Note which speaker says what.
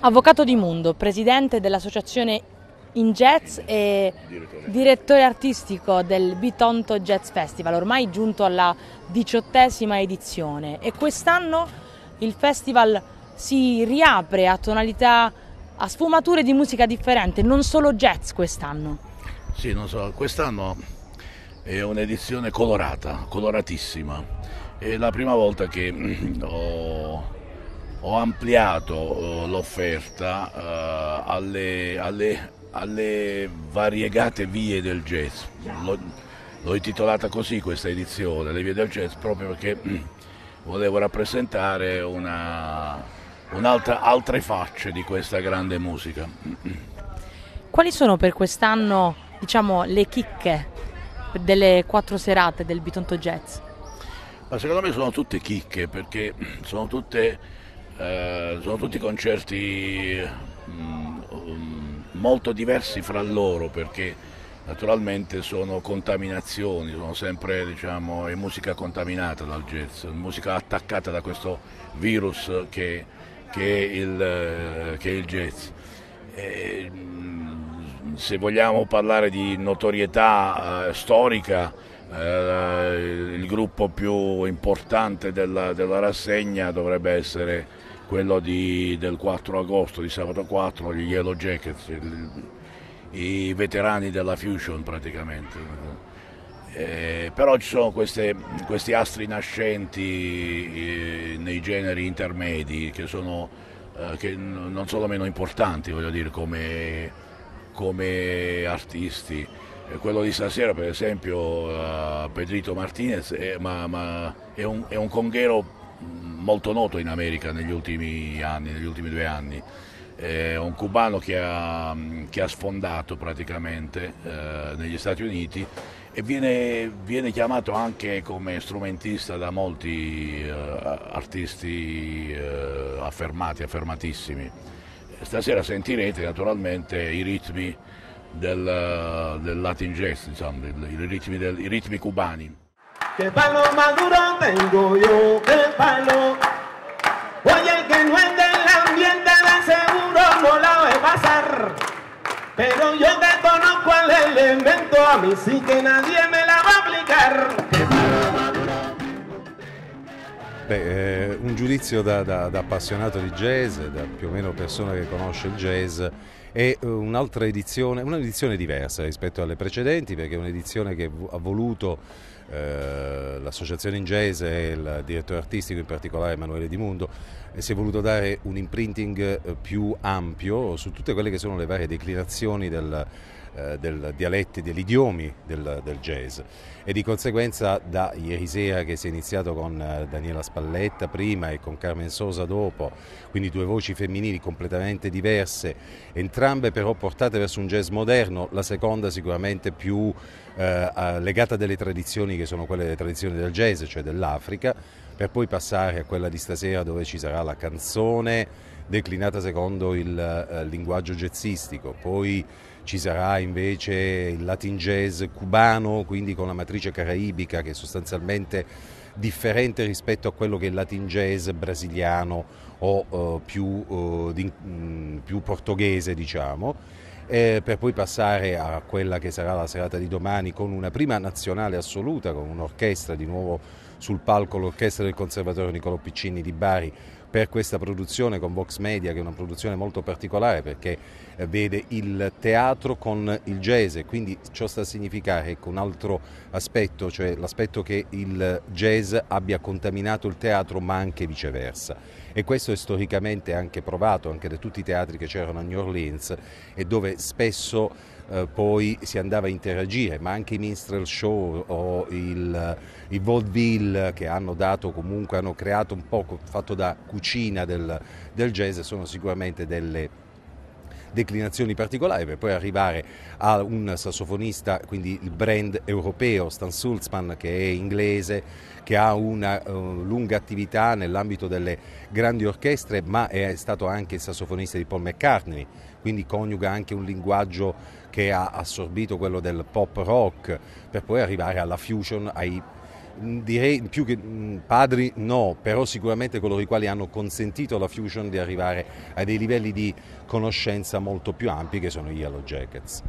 Speaker 1: Avvocato di Mundo, presidente dell'associazione in jazz e direttore, direttore artistico del Bitonto Jazz Festival, ormai giunto alla diciottesima edizione e quest'anno il festival si riapre a tonalità, a sfumature di musica differente, non solo jazz quest'anno.
Speaker 2: Sì, non so, quest'anno è un'edizione colorata, coloratissima. È la prima volta che ho, ho ampliato eh, l'offerta uh, alle, alle, alle, variegate vie del jazz. L'ho, l'ho, intitolata così questa edizione, Le vie del jazz, proprio perché volevo rappresentare una, altre facce di questa grande musica.
Speaker 1: Quali sono per quest'anno diciamo, le chicche delle quattro serate del Bitonto Jazz?
Speaker 2: Ma secondo me sono tutte chicche perché sono, tutte, eh, sono tutti concerti mm, um, molto diversi fra loro perché naturalmente sono contaminazioni, sono sempre diciamo, è musica contaminata dal jazz, musica attaccata da questo virus che, che, è, il, eh, che è, il, jazz. E, mm, se vogliamo parlare di notorietà eh, storica, eh, il gruppo più importante della, della rassegna dovrebbe essere quello di, del 4 agosto, di sabato 4, gli Yellow Jackets, il, i veterani della Fusion praticamente. Eh, però ci sono queste, questi astri nascenti eh, nei generi intermedi che sono eh, che non sono meno importanti, voglio dire, come come artisti. Eh, quello di stasera, per esempio, eh, Pedrito Martinez, è, eh, ma, ma è, un, è un conghero mm, molto noto in America negli ultimi anni, negli ultimi due anni. È un cubano che ha, mm, che ha sfondato praticamente eh, negli Stati Uniti e viene, viene, chiamato anche come strumentista da molti eh, artisti eh, affermati, affermatissimi. Stasera sentirete naturalmente i ritmi del, eh, del Latin jazz, insomma, i, ritmi del, i ritmi cubani. Che palo maduro tengo yo, che palo. Oye, que no es del ambiente de seguro, no la voy e a pasar. Pero yo que conozco el elemento, a mí sí que nadie me la va a aplicar.
Speaker 3: Beh, eh, un giudizio da, da, da, appassionato di jazz, da più o meno persona che conosce il jazz, è eh, un'altra edizione, un'edizione diversa rispetto alle precedenti perché è un'edizione che ha voluto eh, l'associazione Ingese e il direttore artistico, in particolare Emanuele Di Mundo, eh, si è voluto dare un imprinting eh, più ampio su tutte quelle che sono le varie declinazioni del, eh, del dialetti, degli idiomi del, del, jazz e di conseguenza da ieri sera che si è iniziato con eh, Daniela Spalletta prima e con Carmen Sosa dopo, quindi due voci femminili completamente diverse, entrambe però portate verso un jazz moderno, la seconda sicuramente più eh, legata a delle tradizioni che sono quelle delle tradizioni del jazz, cioè dell'Africa, per poi passare a quella di stasera dove ci sarà la canzone declinata secondo il eh, linguaggio jazzistico, poi ci sarà invece il latin jazz cubano, quindi con la matrice caraibica che è sostanzialmente differente rispetto a quello che è il latin jazz brasiliano o eh, più, eh, di, mh, mm, più portoghese, diciamo eh, per poi passare a quella che sarà la serata di domani con una prima nazionale assoluta, con un'orchestra di nuovo sul palco l'orchestra del Conservatorio Niccolò Piccini di Bari per questa produzione con Vox Media, che è una produzione molto particolare perché eh, vede il teatro con il jazz, quindi ciò sta a significare ecco, un altro aspetto, cioè l'aspetto che il jazz abbia contaminato il teatro ma anche viceversa. E questo è storicamente anche provato anche da tutti i teatri che c'erano a New Orleans e dove spesso eh, poi si andava a interagire, ma anche i minstrel show o il, i vaudeville che hanno dato comunque, hanno creato un po', fatto da cucina del, del jazz, sono sicuramente delle declinazioni particolari per poi arrivare a un sassofonista, quindi il brand europeo Stan Sulzman che è inglese, che ha una uh, lunga attività nell'ambito delle grandi orchestre, ma è stato anche il sassofonista di Paul McCartney, quindi coniuga anche un linguaggio che ha assorbito quello del pop rock, per poi arrivare alla fusion, ai Direi più che padri no, però sicuramente coloro i quali hanno consentito alla Fusion di arrivare a dei livelli di conoscenza molto più ampi che sono gli Yellow Jackets.